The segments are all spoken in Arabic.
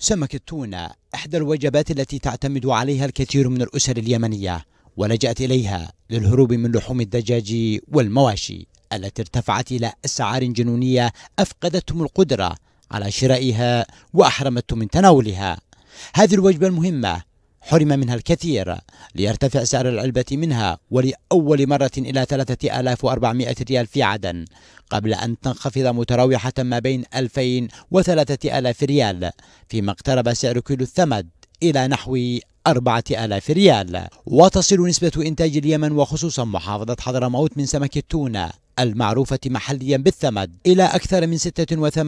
سمك التونة إحدى الوجبات التي تعتمد عليها الكثير من الأسر اليمنية ولجأت إليها للهروب من لحوم الدجاج والمواشي التي ارتفعت إلى أسعار جنونية أفقدتهم القدرة على شرائها وأحرمتهم من تناولها هذه الوجبة المهمة حرم منها الكثير ليرتفع سعر العلبة منها ولأول مرة إلى 3400 ريال في عدن قبل أن تنخفض متراوحة ما بين 2000 و 3000 ريال فيما اقترب سعر كيلو الثمد إلى نحو أربعة آلاف ريال وتصل نسبة إنتاج اليمن وخصوصا محافظة حضرموت من سمك التونة المعروفة محليا بالثمد إلى أكثر من 86%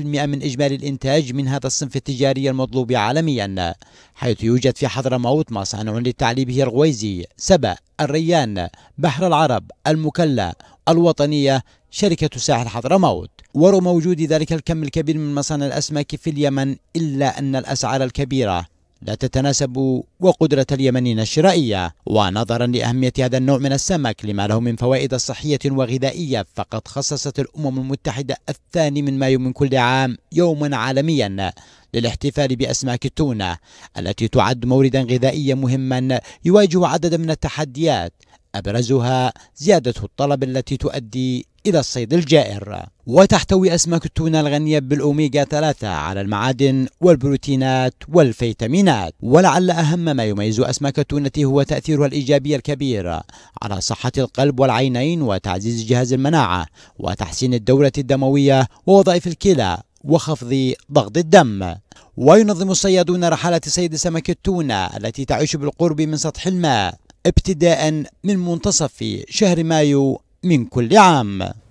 من إجمالي الإنتاج من هذا الصنف التجاري المطلوب عالميا حيث يوجد في حضرموت مصانع للتعليب هي الغويزي سبأ الريان بحر العرب المكلا الوطنية شركة ساحل حضرموت ورغم وجود ذلك الكم الكبير من مصانع الأسماك في اليمن إلا أن الأسعار الكبيرة لا تتناسب وقدرة اليمنيين الشرائية ونظرا لأهمية هذا النوع من السمك لما له من فوائد صحية وغذائية فقد خصصت الأمم المتحدة الثاني من مايو من كل عام يوما عالميا للاحتفال بأسماك التونة التي تعد موردا غذائيا مهما يواجه عددا من التحديات أبرزها زيادة الطلب التي تؤدي إلى الصيد الجائر وتحتوي أسماك التونة الغنية بالأوميغا 3 على المعادن والبروتينات والفيتامينات ولعل أهم ما يميز أسماك التونة هو تأثيرها الإيجابي الكبير على صحة القلب والعينين وتعزيز جهاز المناعة وتحسين الدورة الدموية ووظائف الكلى وخفض ضغط الدم وينظم الصيادون رحلات صيد سمك التونة التي تعيش بالقرب من سطح الماء ابتداء من منتصف شهر مايو من كل عام